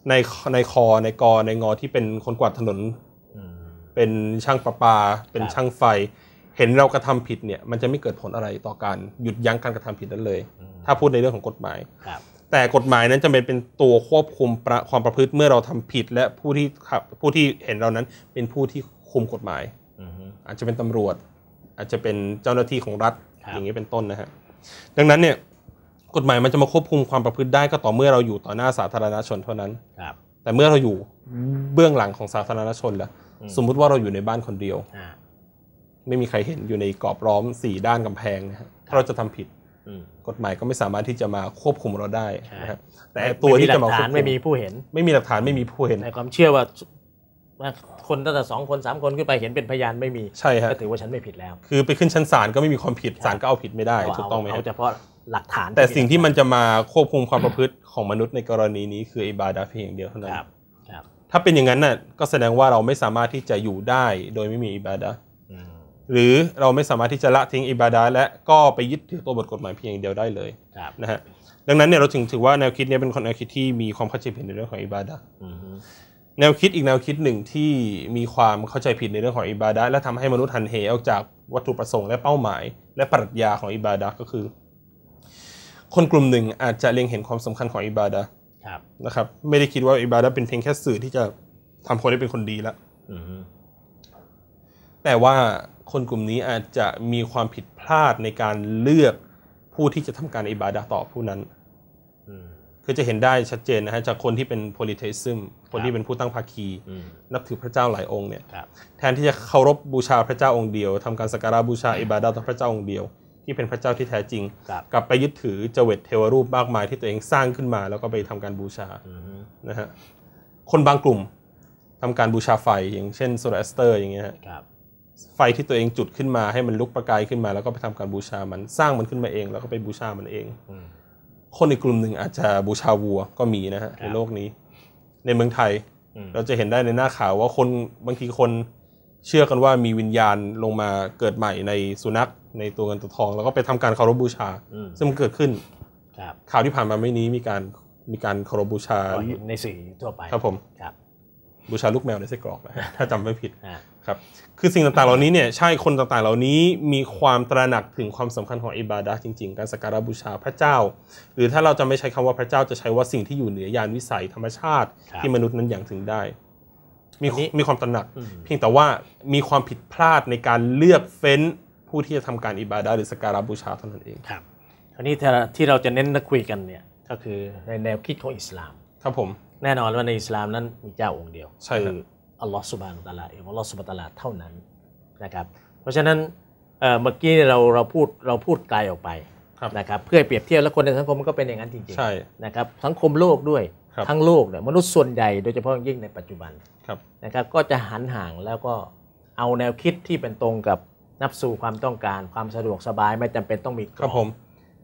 ในในคอในกอในงอที่เป็นคนกวาดถนนเป็นช่างประปา เป็นช่างไฟ เห็นเรากระทำผิดเนี่ย มันจะไม่เกิดผลอะไรต่อการหยุดยั้งการกระทำผิดนั้นเลย ถ้าพูดในเรื่องของกฎหมายแต่กฎหมายนั้นจะเป็นเป็นตัวควบคุมประความประพฤติเมื่อเราทำผิดและผู้ที่ขับผู้ที่เห็นเรานั้นเป็นผู้ที่คุมกฎหมายอาจจะเป็นตำรวจ อาจจะเป็นเจ้าหน้าที่ของรัฐอย่างนี้เป็นต้นนะฮะดังนั้นเนี่ยกฎหมายมันจะมาควบคุมความประพฤติได้ก็ต่อเมื่อเราอยู่ต่อหน้าสาธารณชนเท่านั้นครับแต่เมื่อเราอยู่เบื้องหลังของสาธารณชนล้ะสมมุติว่าเราอยู่ในบ้านคนเดียวไม่มีใครเห็นอยู่ในกรอบล้อมสี่ด้านกำแพงนะครถ้าเราจะทำผิดกฎหมายก็ไม่สามารถที่จะมาควบคุมเราได้นะครับแต่ตัวที่จะมาควบคุมไม่มีผู้เห็น ไม่มีหลักฐานไม่มีผู้เห็นในความเชื่อว่าคนตั้งแต่สองคนสามคนขึ้นไปเห็นเป็นพยานไม่มีใช่ฮะถือว่าฉันไม่ผิดแล้ว คือไปขึ้นชั้นศาลก็ไม่มีความผิดศาลก็เอาผิดไม่ได้ถูกต้องไหมเอาเฉพาะหลักฐาน แต่สิ่งที่มันจะมาควบคุมความประพฤติของมนุษย์ในกรณีนี้คือไอบาดาเพียงเดียวเท่านั้นครับ ถ้าเป็นอย่างนั้นน่ะก็แสดงว่าเราไม่สามารถที่จะอยู่ได้โดยไม่มีอิบาดะหรือเราไม่สามารถที่จะละทิ้งอิบาดะและก็ไปยึดถือตัวบทกฎหมายเพียงเดียวได้เลยนะฮะ ดังนั้นเนี่ยเราถึงถือว่าแนวคิดนี้เป็นคนแนวคิดที่มีความเข้าใจผิด ในเรื่องของอิบาดะแนวคิดอีกแนวคิดหนึ่งที่มีความเข้าใจผิดในเรื่องของอิบาดะและทำให้มนุษย์หันเหออกจากวัตถุประสงค์และเป้าหมาย และปรัชญาของอิบาดะก็คือคนกลุ่มหนึ่งอาจจะเล็งเห็นความสำคัญของอิบาดาครับ นะครับ ไม่ได้คิดว่าอิบาดาเป็นเพียงแค่สื่อที่จะทำคนให้เป็นคนดีละแต่ว่าคนกลุ่มนี้อาจจะมีความผิดพลาดในการเลือกผู้ที่จะทำการอิบาดาต่อผู้นั้น คือจะเห็นได้ชัดเจนนะฮะจากคนที่เป็นโพลิเทซึมคนที่เป็นผู้ตั้งภาคีนับถือพระเจ้าหลายองค์เนี่ย แทนที่จะเคารพบูชาพระเจ้าองค์เดียว ทำการสักการะบูชาอิบาดาต่อพระเจ้าองค์เดียวที่เป็นพระเจ้าที่แท้จริง กลับไปยึดถือเจวิตเทวรูปมากมายที่ตัวเองสร้างขึ้นมา แล้วก็ไปทำการบูชานะฮะคนบางกลุ่ม ทำการบูชาไฟอย่างเช่นโซลาสเตอร์อย่างเงี้ยไฟที่ตัวเองจุดขึ้นมาให้มันลุกประกายขึ้นมา แล้วก็ไปทำการบูชามันสร้างมันขึ้นมาเอง แล้วก็ไปบูชามันเองคนอีกกลุ่มหนึ่งอาจจะบูชาวัวก็มีนะฮะในโลกนี้ ในเมืองไทย เราจะเห็นได้ในหน้าข่าว ว่าคนบางทีคนเชื่อกันว่ามีวิญญาณลงมาเกิดใหม่ในสุนัขในตัวเงินตัวทองแล้วก็ไปทำการเคารพบูชาซึ่งมันเกิดขึ้นข่าวที่ผ่านมาไม่นี้มีการมีการเคารพบูชาในสื่อทั่วไปครับผมครับบูชาลูกแมวในไส้กรอก ถ้าจำไม่ผิดครับคือสิ่งต่างๆเหล่านี้เนี่ยใช่คนต่างๆ เหล่านี้มีความตระหนักถึงความสำคัญของอิบาดะจริง ๆการสักการบูชาพระเจ้า หรือถ้าเราจะไม่ใช้คำว่าพระเจ้าจะใช้ว่าสิ่งที่อยู่เหนือยานวิสัยธรรมชาติที่มนุษย์นั้นอย่างถึงได้มีมีความตระหนัก เพียงแต่ว่ามีความผิดพลาดในการเลือกเฟ้นผู้ที่จะทำการอิบาดาหรือสการบูชาเท่านั้นเองครับทีนี้ที่เราจะเน้นคุยกันเนี่ยก็คือในแนวคิดของอิสลามครับผมแน่นอนว่าในอิสลามนั้นมีเจ้าองค์เดียวใช่คืออัลลอฮฺสุบานตะลาเองอัลลอฮฺสุบานตะลาเท่านั้นนะครับเพราะฉะนั้นเมื่อกี้เราเราพูดเราพูดไกลออกไปนะครับเพื่อเปรียบเทียบแล้วคนในสังคมมันก็เป็นอย่างนั้นจริงๆนะครับสังคมโลกด้วยทั้งโลกเนี่ยมนุษย์ส่วนใหญ่โดยเฉพาะยิ่งในปัจจุบันนะครับก็จะหันห่างแล้วก็เอาแนวคิดที่เป็นตรงกับนับสู่ความต้องการความสะดวกสบายไม่จำเป็นต้องมีกรอบครับผม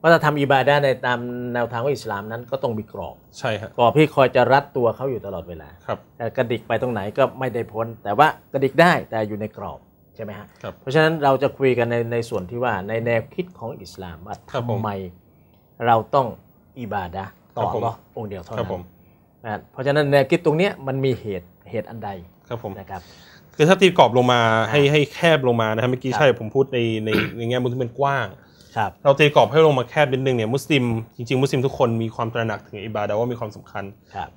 ว่าจะทำอิบาดาในตามแนวทางของอิสลามนั้นก็ต้องมีกรอบใช่ครับกรอบที่คอยจะรัดตัวเขาอยู่ตลอดเวลาครับแต่กระดิกไปตรงไหนก็ไม่ได้พ้น แต่ว่ากระดิกได้แต่อยู่ในกรอบใช่ไหมฮะครับเพราะฉะนั้นเราจะคุยกันในในส่วนที่ว่าในแนวคิดของอิสลามว่าทำไมเราต้องอิบาดาต่อรองค์เดียวเท่านั้นครับเพราะฉะนั้นแนวคิดตรงนี้มันมีเหตุเหตุอันใดนะครับคือถ้าตีกรอบลงมาให้ให้แคบลงมานะครับเมื่อกี้ใช่ผมพูดในในในแง่มุมที่เป็นกว้างเราตีกรอบให้ลงมาแคบนิดนึงเนี่ยมุสลิมจริงๆมุสลิมทุกคนมีความตระหนักถึงอิบาดาว่ามีความสำคัญ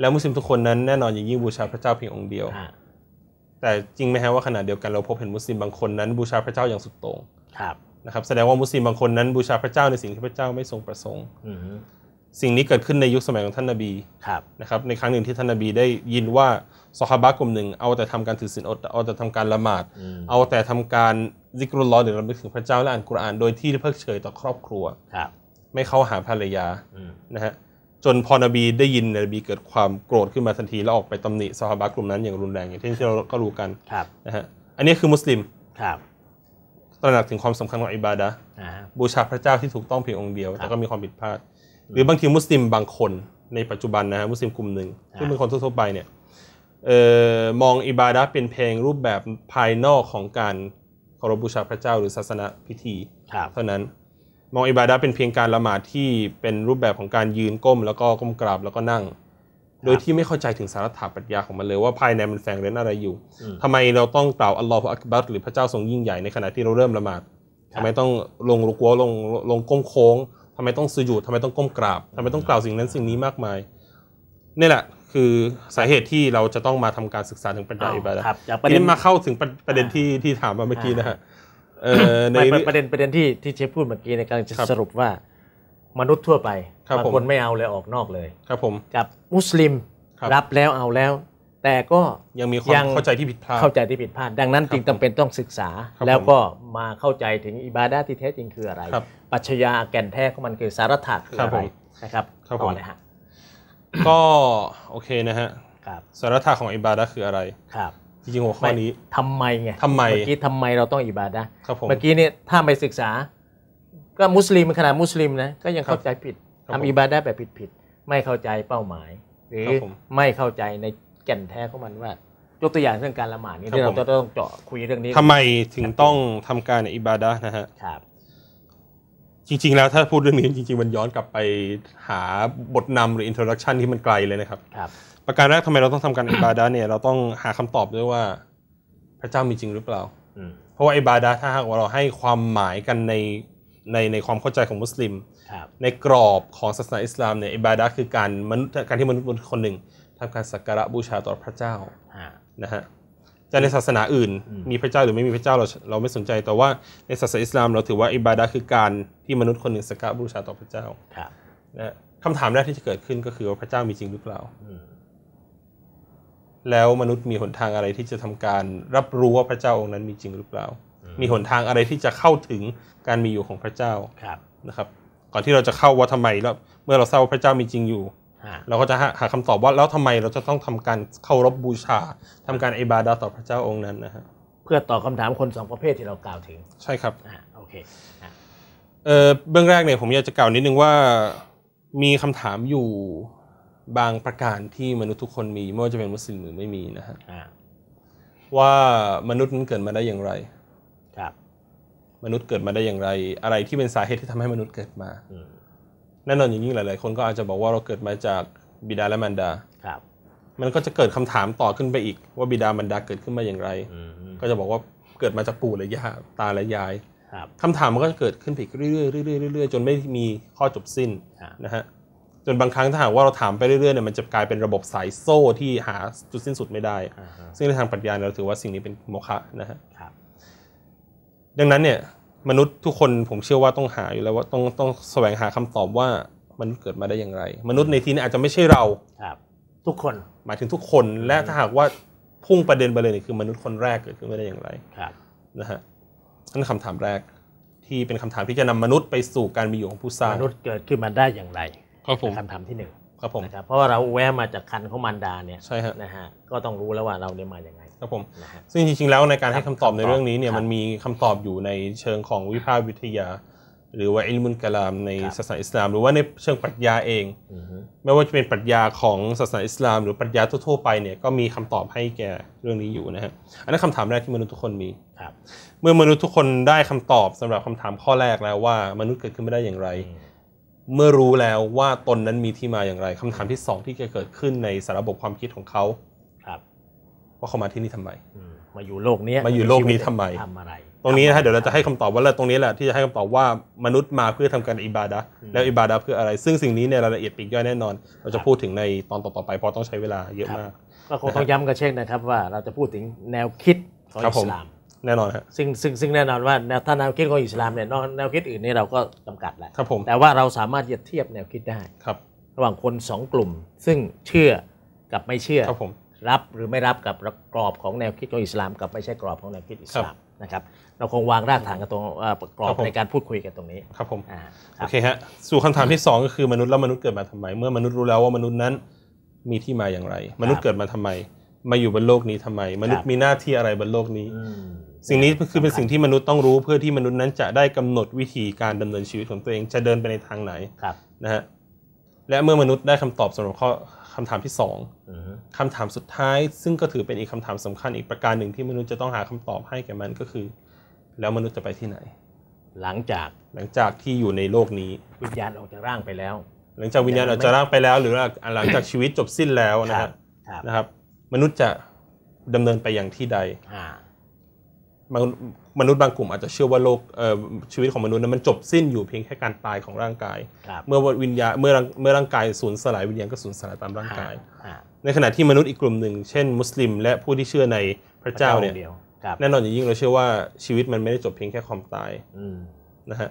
แล้วมุสลิมทุกคนนั้นแน่นอนอย่างยิ่งบูชาพระเจ้าเพียงองค์เดียวแต่จริงไหมฮะว่าขณะเดียวกัน เราพบเห็นมุสลิมบางคนนั้นบูชาพระเจ้าอย่างสุดโต่งนะครับแสดงว่ามุสลิมบางคนนั้นบูชาพระเจ้า ในสิ่งที่พระเจ้าไม่ทรงประสงค์สิ่งนี้เกิดขึ้นในยุคสมัยของท่านนบีนะครับในครั้งหนึ่งที่ท่านนบีได้ยินว่าสฮาบะกลุ่มหนึ่งเอาแต่ทำการถือศีลอดเอาแต่ทำการละหมาด เอาแต่ทำการยิกรุลลอหรือระลึกถึงพระเจ้าและอ่านกุรานโดยที่เพิกเฉยต่อครอบครัวครับไม่เข้าหาภรรยานะฮะจนพอนบีได้ยินนบีเกิดความโกรธขึ้นมาทันที แล้วออกไปตำหนิสฮาบะกลุ่มนั้นอย่างรุนแรงอย่างที่เราก็รู้กันนะฮะอันนี้คือมุสลิมครับตระหนักถึงความสำคัญของอิบาดะบูชาพระเจ้าที่ถูกต้องเพียงองค์เดียวแต่ก็มีความผิดพลาดหรือบางทีมุสลิมบางคนในปัจจุบันนะฮะมุสลิมกลุ่มหนึ่งซึ่งเป็นคนทั่วไปเนี่ยมองอิบาดะเป็นเพลงรูปแบบภายนอกของการเคารพบูชาพระเจ้าหรือศาสนาพิธีเท่านั้นมองอิบาดะเป็นเพียงการละหมาดที่เป็นรูปแบบของการยืนก้มแล้วก็ก้มกราบแล้วก็นั่ง โดยที่ไม่เข้าใจถึงสาระถาปัญญาของมันเลยว่าภายในมันแฝงเร้นอะไรอยู่ทำไมเราต้องกล่าวอัลลอฮฺอักบัตหรือพระเจ้าทรงยิ่งใหญ่ในขณะที่เราเริ่มละหมาดทำไมต้องลงลุกวัวลงลงก้มโค้งทำไมต้องสุญูดทำไมต้องก้มกราบทำไมต้องกล่าวสิ่งนั้นสิ่งนี้มากมายนี่แหละคือสาเหตุที่เราจะต้องมาทำการศึกษาถึงประเด็นอิบาระทีนี้มาเข้าถึงประเด็นที่ที่ถามมาเมื่อกี้นะฮะในประเด็นประเด็นที่ที่เชฟพูดเมื่อกี้ในการจะสรุปว่ามนุษย์ทั่วไปบางคนไม่เอาเลยออกนอกเลย ครับผมกับมุสลิมรับแล้วเอาแล้ว แต่ก็ยังมีความเข้าใจที่ผิดพลาดเข้าใจที่ผิดพลาดดังนั้นจึงจำาเป็นต้องศึกษาแล้วก็มาเข้าใจถึงอิบาดาที่แท้จริงคืออะไรปัจญาแก่นแท้ของมันคือสารถะคืออะไรนะครับต่อเลยฮะก็โอเคนะฮะารับสาระของอิบาดะคืออะไรครับจริงๆหัวข้อนี้ทำไมไงทำไมเมื่อกี้ทำไมเราต้องอิบาดะครับผมเมื่อกี้เนี่ยถ้าไปศึกษา ก็มุสลิมขนาดมุสลิมนะ ก็ยังเข้าใจผิด ทำอิบาดะแบบผิดๆไม่เข้าใจเป้าหมายหรือไม่เข้าใจในแก่นแท้ของมันว่ายกตัวอย่างเรื่องการละหมาดนี่เราจะต้องเจาะคุยเรื่องนี้ ทำไมถึงต้องทำการอิบาดะนะฮะครับจริง ๆ แล้วถ้าพูดเรื่องนี้จริงๆ มันย้อนกลับไปหาบทนำหรืออินโทรดักชันที่มันไกลเลยนะครับครับ ประการแรกทำไมเราต้องทำการอิบาดาเนี่ยเราต้องหาคำตอบด้วยว่าพระเจ้ามีจริงหรือเปล่าเพราะว่าอิบาดาถ้าหากว่าเราให้ความหมายกันในในในความเข้าใจของมุสลิม ในกรอบของศาสนาอิสลามเนี่ยอิบาดาคือการมนุษย์การที่มนุษย์คนหนึ่งทำการสักการะบูชาต่อพระเจ้านะฮะจะในศาสนาอื่น มีพระเจ้าหรือไม่มีพระเจ้าเราเราไม่สนใจแต่ว่าในศาสนาอิสลามเราถือว่าอิบาดะคือการที่มนุษย์คนหนึ่งสักการบูชาต่อพระเจ้านะคำถามแรกที่จะเกิดขึ้นก็คือว่าพระเจ้ามีจริงหรือเปล่าแล้วมนุษย์มีหนทางอะไรที่จะทำการรับรู้ว่าพระเจ้าองค์นั้นมีจริงหรือเปล่า มีหนทางอะไรที่จะเข้าถึงการมีอยู่ของพระเจ้าครับนะครับ ก่อนที่เราจะเข้าว่าทำไมแล้ว เมื่อเราทราบว่าพระเจ้ามีจริงอยู่เราก็จะหาคำตอบว่าแล้วทำไมเราจะต้องทำการเคารพบบูชา ทำการอิบาดาต่อพระเจ้าองค์นั้นนะฮะเพื่อตอบคาถามคนสองประเภทที่เรากล่าวถึงใช่ครับโอเคเออเบื้องแรกเนี่ยผมอยากจะกล่าวนิดนึงว่ามีคำถามอยู่บางประการที่มนุษย์ทุกคนมีไม่ว่าจะเป็นมุสลิมหรือไม่มีนะฮะว่ามนุษย์นั้นเกิดมาได้อย่างไร ครับ มนุษย์เกิดมาได้อย่างไร อะไรที่เป็นสาเหตุที่ทำให้มนุษย์เกิดมาแน่นอนอย่างยิ่งหลาย ๆ คนก็อาจจะบอกว่าเราเกิดมาจากบิดาและมารดาครับ มันก็จะเกิดคำถามต่อขึ้นไปอีกว่าบิดามารดาเกิดขึ้นมาอย่างไร ก็จะบอกว่าเกิดมาจากปู่และย่าตาและยายคำถามมันก็จะเกิดขึ้นไปเรื่อยๆเรื่อยๆเรื่อย ๆ จนไม่มีข้อจบสิ้นนะฮะ จนบางครั้งถ้าหากว่าเราถามไปเรื่อย ๆ เนี่ยมันจะกลายเป็นระบบสายโซ่ที่หาจุดสิ้นสุดไม่ได้ ซึ่งในทางปรัชญาเราถือว่าสิ่งนี้เป็นโมฆะนะฮะดังนั้นเนี่ยมนุษย์ทุกคนผมเชื่อว่าต้องหาอยู่แล้วว่าต้องต้องแสวงหาคำตอบว่ามนุษย์เกิดมาได้อย่างไร มนุษย์ในที่นี้อาจจะไม่ใช่เราครับทุกคนหมายถึงทุกคนและถ้าหากว่าพุ่งประเด็นไปเลยนี่คือมนุษย์คนแรกเกิดขึ้นมาได้อย่างไรครับนะฮะนั่นคำถามแรกที่เป็นคำถามที่จะนำมนุษย์ไปสู่การมีอยู่ของผู้สร้างมนุษย์เกิดขึ้นมาได้อย่างไรครับผมคำถามที่หนึ่งครับผมนะบเพราะว่าเราแวะมาจากคันของมารดาเนี่ยใช่ฮะนะฮะก็ต้องรู้แล้วว่าเราเนี่ยมาอย่างไงครับผมซึ่งจริงๆ แล้วในการให้คำตอบในเรื่องนี้เนี่ยมันมีคำตอบอยู่ในเชิงของวิภาควิทยา หรือว่าอิลมุนกะลามในศาสนาอิสลามหรือว่าในเชิงปรัชญาเองไม่ว่าจะเป็นปรัชญาของศาสนาอิสลามหรือปรัชญาทั่วๆไปเนี่ยก็มีคำตอบให้แก่เรื่องนี้อยู่นะฮะอันนั้นคำถามแรกที่มนุษย์ทุกคนมีเมื่อมนุษย์ทุกคนได้คำตอบสำหรับคำถามข้อแรกแล้วว่ามนุษย์เกิดขึ้นมาได้อย่างไรเมื่อรู้แล้วว่าตนนั้นมีที่มาอย่างไรคำถามที่สองที่จะเกิดขึ้นในสาระบบความคิดของเขาครับว่าเขามาที่นี่ทำไม มาอยู่โลกนี้มาอยู่โลกนี้ทำไมทำอะไรตรงนี้นะฮะเดี๋ยวเราจะให้คำตอบว่าแล้วตรงนี้แหละที่จะให้คำตอบว่ามนุษย์มาเพื่อทำการอิบาดะแล้วอิบาดะเพื่ออะไรซึ่งสิ่งนี้ในรายละเอียดปีกย่อยแน่นอน เราจะพูดถึงในตอนต่อๆไปเพราะต้องใช้เวลาเยอะมากก็คงต้องย้ำกัะเช้งนะครับ ว่าเราจะพูดถึงแนวคิดของอิสลามแน่นอนครซึ่งซึ่งซึ่งแน่นอนว่าแนวถ้าแนวคิดของอิสลามเนี่ยนอกแนวคิดอื่นนี่เราก็จำกัดแหละครับผมแต่ว่าเราสามารถจะเทียบแนวคิดได้ครับ ระหว่างคนสองกลุ่มซึ่งเชื่อกับไม่เชื่อครับผมรับหรือไม่รับกับกรอบของแนวคิดของอิสลาม กับไม่ใช่กรอบของแนวคิดอิสลามนะครับเราคงวางรากฐานกันตรงกรอบในการพูดคุยกันตรงนี้ครับผมโอเคฮะสู่คำถามที่2ก็คือมนุษย์แล้วมนุษย์เกิดมาทำไมเมื่อมนุษย์รู้แล้วว่ามนุษย์นั้นมีที่มาอย่างไร มนุษย์เกิดมาทำไมมาอยู่บนโลกนี้ทำไมมนุษย์มีหน้าที่อะไรบนโลกนี้สิ่งนี้คือเป็นสิ่งที่มนุษย์ต้องรู้เพื่อที่มนุษย์นั้นจะได้กำหนดวิธีการดำเนินชีวิตของตัวเองจะเดินไปในทางไหนนะฮะและเมื่อมนุษย์ได้คำตอบสำหรับข้อคำถามที่สองคำถามสุดท้าย ซึ่งก็ถือเป็นอีกคำถามสำคัญอีกประการหนึ่งที่มนุษย์จะต้องหาคำตอบให้แก่มันก็คือ แล้วมนุษย์จะไปที่ไหน หลังจากหลังจากที่อยู่ในโลกนี้ วิญญาณออกจากร่างไปแล้ว หลังจากวิญญาณออกจากร่างไปแล้ว หรือหลังจากชีวิตจบสิ้นแล้วนะครับนะครับมนุษย์จะดำเนินไปอย่างที่ใด มนุษย์บางกลุ่มอาจจะเชื่อว่าโลกชีวิตของมนุษย์นั้นมันจบสิ้นอยู่เพียงแค่การตายของร่างกาย เมื่อวิญญาเมื่อเมื่อร่างกายสูญสลายวิญญาณก็สูญสลายตามร่างกาย ในขณะที่มนุษย์อีกกลุ่มหนึ่งเช่น มุสลิม และผู้ที่เชื่อในพระเจ้าเนี่ยแน่นอนอย่างยิ่งเราเชื่อว่าชีวิตมันไม่ได้จบเพียงแค่ความตายนะฮะ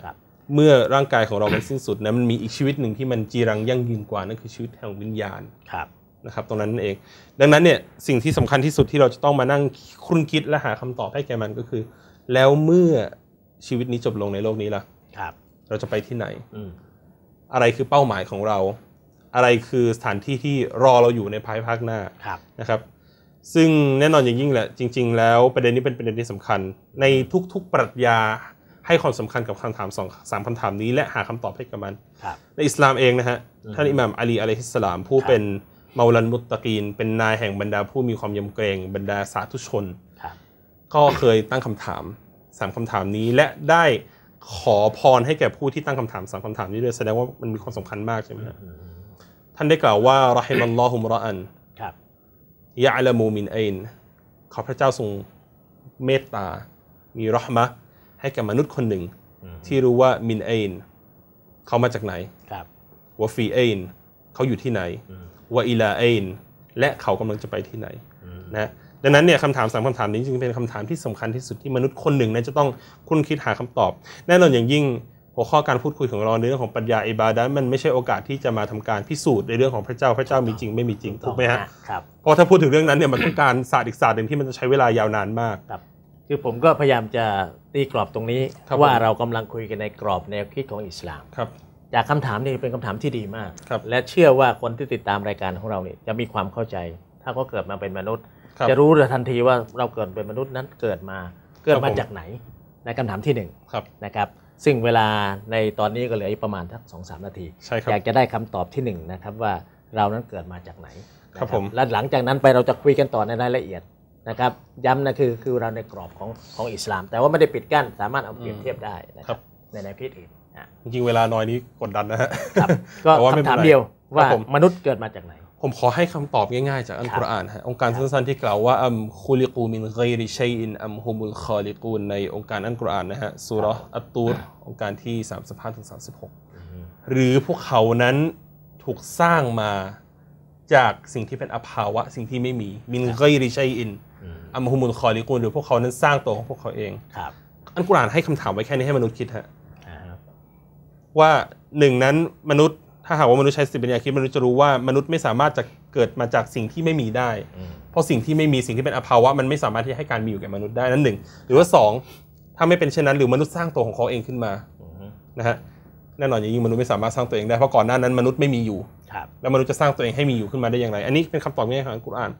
เมื่อร่างกายของเรามันสิ้นสุดนะมันมีอีกชีวิตหนึ่งที่มันจีรังยั่งยืนกว่านั่นคือชีวิตแห่งวิญญาณครับนะครับตรงนั้นเอง ดังนั้นเนี่ยสิ่งที่สำคัญที่สุดที่เราจะต้องมานั่งคุ้นคิดและหาคำตอบให้แกมันก็คือ แล้วเมื่อชีวิตนี้จบลงในโลกนี้ล่ะครับ เราจะไปที่ไหน อะไรคือเป้าหมายของเรา อะไรคือสถานที่ที่รอเราอยู่ในภายภาคหน้านะครับ ซึ่งแน่นอนอย่างยิ่งแหละ จริง ๆ แล้วประเด็นนี้เป็นประเด็นที่สำคัญ ในทุกๆปรัชญาให้ความสำคัญกับคำถามสองสามคำถามนี้และหาคำตอบให้กับมันในอิสลามเองนะฮะท่านอิหม่ามอาลีอะลัยฮิสสลามผู้เป็นมาลันมุตตะกีนเป็นนายแห่งบรรดาผู้มีความยำเกรงบรรดาสาธุชน ก็เคยตั้งคำถามสามคำถามนี้และได้ขอพรให้แก่ผู้ที่ตั้งคำถามสามคำถามนี้ด้วยแสดงว่ามันมีความสำคัญมากใช่ไหมท่านได้กล่าวว่าราหิมัลลอฮุมรออันยะละมูมินเอนขอพระเจ้าทรงเมตตามีรหมะให้แก่มนุษย์คนหนึ่ง ที่รู้ว่ามินเอนเขามาจากไหนวฟีเอนเขาอยู่ที่ไหนวอิลาอินและเขากำลังจะไปที่ไหนนะดังนั้นเนี่ยคำถามสามคำถามนี้จึงเป็นคำถามที่สำคัญที่สุดที่มนุษย์คนหนึ่งนนจะต้องคุ้นคิดหาคำตอบ แน่นอนอย่างยิ่งหัวข้อการพูดคุยของเราในเรื่องของปัญญาอิบาดะมันไม่ใช่โอกาสที่จะมาทำการพิสูจน์ในเรื่องของพระเจ้าพระเจ้ามีจริง ไม่มีจริงถูกไหมฮะครับเพราะถ้าพูดถึงเรื่องนั้นเนี่ยมันต้องการศาสตร์อีกศาสตร์หนึ่งที่มันจะใช้เวลายาวนานมากครับคือผมก็พยายามจะตีกรอบตรงนี้ว่าเรากำลังคุยกันในกรอบแนวคิดของอิสลามครับจากคำถามนี้เป็นคำถามที่ดีมาก และเชื่อว่าคนที่ติดตามรายการของเราเนี่ยจะมีความเข้าใจ ถ้าเขาเกิดมาเป็นมนุษย์ จะรู้ทันทีว่าเราเกิดเป็นมนุษย์นั้นเกิดมา เกิดมาจากไหน ในคำถามที่หนึ่งนะครับซึ่งเวลาในตอนนี้ก็เหลือประมาณทักสองสามนาที อยากจะได้คำตอบที่หนึ่งนะครับว่าเรานั้นเกิดมาจากไหนครับผมและหลังจากนั้นไปเราจะคุยกันต่อในรายละเอียดนะครับย้ำนะคือคือเราในกรอบของของอิสลาม แต่ว่าไม่ได้ปิดกั้นสามารถเอาเปรียบเทียบได้นะครับในในพิอื่นจริงเวลาน้อยนี้กดดันนะฮะก็คำถามเดียวว่ามนุษย์เกิดมาจากไหน ผมขอให้คำตอบง่ายๆจากอัลกุรอานฮะ องค์การสั้นๆที่กล่าวว่าอัมคุลิกูมินไกริชัยอิน อัมฮุมุลคอลิกูน ในองค์การอัลกุรอานนะฮะสุรอัตตูรองค์การที่ 35ถึงิบหรือพวกเขานั้นถูกสร้างมาจากสิ่งที่เป็นอภาวะ สิ่งที่ไม่มีมินไกริชัยอินอัมฮุมุลคอลิกูนหรือพวกเขานั้นสร้างตัวของพวกเขาเองอัลกุรอานให้คำถามไว้แค่นี้ให้มนุษย์คิดฮะว่าหนึ่งนั้นมนุษย์ถ้าหากว่ามนุษย์ใช้สติปัญญาคิดมนุษย์จะรู้ว่ามนุษย์ไม่สามารถจะเกิดมาจากสิ่งที่ไม่มีได้ เพราะสิ่งที่ไม่มีสิ่งที่เป็นอภาวะมันไม่สามารถที่จะให้การมีอยู่แก่มนุษย์ได้นั่นหนึ่งหรือว่าสองถ้าไม่เป็นเช่นนั้นหรือมนุษย์สร้างตัวของเขาเองขึ้นมานะฮะแน่นอนอย่างยิ่งมนุษย์ไม่สามารถสร้างตัวเองได้เพราะก่อนหน้านั้นมนุษย์ไม่มีอยู่แล้วมนุษย์จะสร้างตัวเองให้มีอยู่ขึ้นมาได้อย่างไร อันนี้เป็นคำตอบง่ายของอัลกุรอาน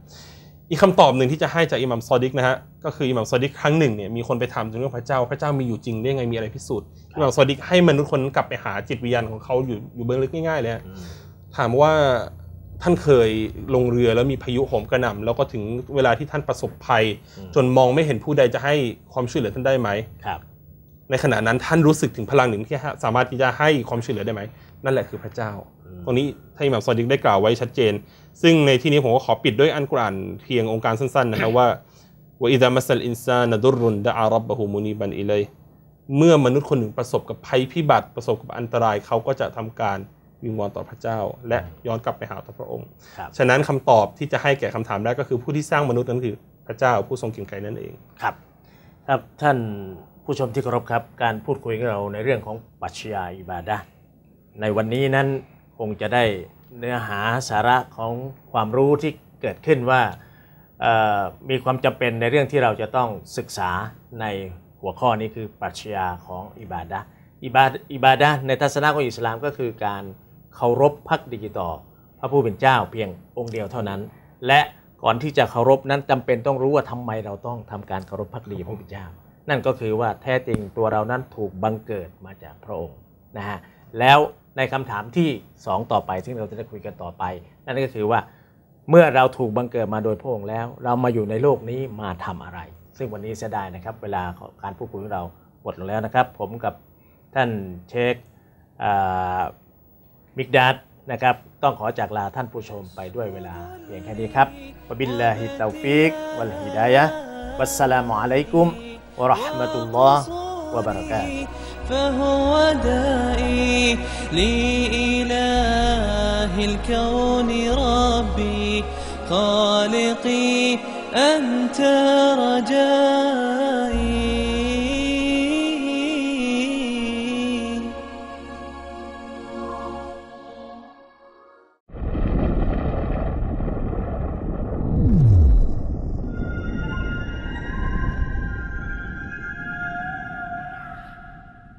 อีกคำตอบหนึ่งที่จะให้จากอิหมัมซอดิกนะฮะก็คืออิหมัมซอดิกครั้งหนึ่งเนี่ยมีคนไปถามถึงเรื่องพระเจ้าพระเจ้ามีอยู่จริงได้ไงมีอะไรพิสูจน์อิหมัมซอดิกให้มนุษย์คนนั้นกลับไปหาจิตวิญญาณของเขาอยู่อยู่เบื้องลึกง่ายๆเลยถามว่าท่านเคยลงเรือแล้วมีพายุโหมกระหน่ำแล้วก็ถึงเวลาที่ท่านประสบภัย จนมองไม่เห็นผู้ใดจะให้ความช่วยเหลือท่านได้ไหมในขณะนั้นท่านรู้สึกถึงพลังหนึ่งที่สามารถที่จะให้ความช่วยเหลือได้ไหม นั่นแหละคือพระเจ้า ตรงนี้ท่านอิหม่ามซอดิกได้กล่าวไว้ชัดเจน ซึ่งในที่นี้ผมก็ขอปิดด้วยอันกรานเพียงองค์การสั้น ๆ นะครับว่าว่าอิดามัสลอินซานดุรุนดะอารับบะฮูมูนีบันอิเลย เมื่อมนุษย์คนหนึ่งประสบกับภัยพิบัติประสบกับอันตรายเขาก็จะทำการวิงวอนต่อพระเจ้าและย้อนกลับไปหาต่อพระองค์ ฉะนั้นคำตอบที่จะให้แก่คำถามแรกก็คือผู้ที่สร้างมนุษย์นั้นคือพระเจ้า ผู้ทรงเก่งไกรนั่นเองครับ ครับท่านผู้ชมที่เคารพครับการพูดคุยกับเราในเรื่องของปัชญาอิบาดะในวันนี้นั้นคงจะได้เนื้อหาสาระของความรู้ที่เกิดขึ้นว่ามีความจำเป็นในเรื่องที่เราจะต้องศึกษาในหัวข้อนี้คือปัชญาของอิบาดะอิบาอิบาดะในทัศนะของอิสลามก็คือการเคารพพักดีต่อพระผู้เป็นเจ้าเพียงองค์เดียวเท่านั้น และก่อนที่จะเคารพนั้นจำเป็นต้องรู้ว่าทำไมเราต้องทำการเคารพพักดีพระผู้เป็นเจ้านั่นก็คือว่าแท้จริงตัวเรานั้นถูกบังเกิดมาจากพระองค์นะฮะแล้วในคำถามที่ 2 ต่อไปซึ่งเราจะได้คุยกันต่อไป นั่นก็คือว่าเมื่อเราถูกบังเกิดมาโดยพระองค์แล้ว เรามาอยู่ในโลกนี้มาทำอะไร ซึ่งวันนี้เสียดายนะครับเวลาการพูดคุยของเราหมดลงแล้วนะครับผมกับท่านเชคมิกดัตนะครับต้องขอจากลาท่านผู้ชมไปด้วยเวลาเพียงแค่นี้ครับบิลลาฮิตาฟิกวัลฮิดายะวัสสลามุอะลัยกุม ورحمة الله وبركاته فهو دائي لإله الكون ربي خالقي أنت رجائي